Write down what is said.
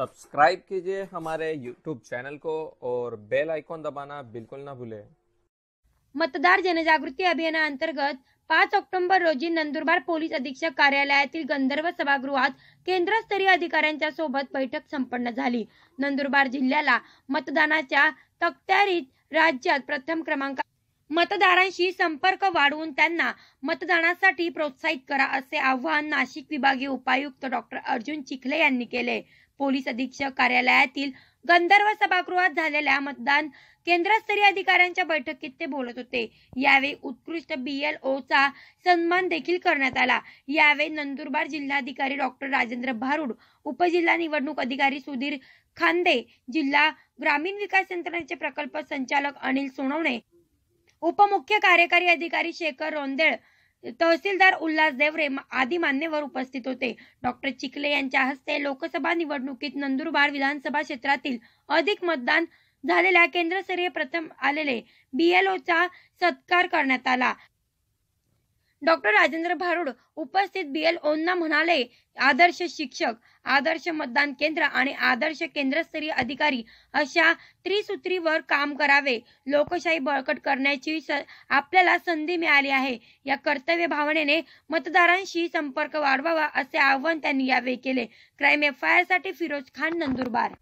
subscribe कीजिए हमारे YouTube channel को और बेल आइकॉन दबाना बिल्कुल ना भूले मतदार जनजागृती अभियाना अंतर्गत पाच ऑक्टोबर रोजी नंदुरबार पोलीस अधीक्षक कार्यालयातील गंधर्व सभागृहात केंद्रस्तरीय अधिकाऱ्यांच्या सोबत बैठक संपन्न झाली नंदुरबार जिल्ह्याला मतदानाच्या तक्त्यारीत राज्यात प्रथम क्रमांक मतदारांशी संपर्क वाढवून त्यांना मतदानासाठी प्रोत्साहित करा असे आवाहन नाशिक विभागीय उपायुक्त डॉक्टर अर्जुन चिखले यांनी केले पोलीस अधीक्षक कार्यालयातील गंधर्व सभागृहात झालेल्या मतदान केंद्रस्तरीय अधिकाऱ्यांच्या बैठकीत ते बोलत होते यावेळी उत्कृष्ट बी एल सन्मान देखील करण्यात आला यावेळी नंदुरबार जिल्हाधिकारी डॉक्टर राजेंद्र भारुड उपजिल्हा निवडणूक अधिकारी सुधीर खांदे जिल्हा ग्रामीण विकास यंत्रणेचे प्रकल्प संचालक अनिल सोनवणे उपमुख्य कार्यकारी अधिकारी शेखर रोंदेळ तहसीलदार उल्हास देवरे आदी मान्यवर उपस्थित होते डॉक्टर चिखले यांच्या हस्ते लोकसभा निवडणुकीत नंदुरबार विधानसभा क्षेत्रातील अधिक मतदान झालेल्या केंद्रस्तरीय प्रथम आलेले बीएलओ चा सत्कार करण्यात आला डॉक्टर राजेंद्र भारुड उपस्थित बी एल ओन्ना म्हणाले आदर्श शिक्षक आदर्श मतदान केंद्र आणि आदर्श केंद्रस्तरीय अधिकारी अशा त्रिसूत्रीवर काम करावे लोकशाही बळकट करण्याची आपल्याला संधी मिळाली आहे या कर्तव्य भावनेने मतदारांशी संपर्क वाढवावा असे आवाहन त्यांनी यावेळी केले क्राईम एफ आय साठी फिरोज खान नंदुरबार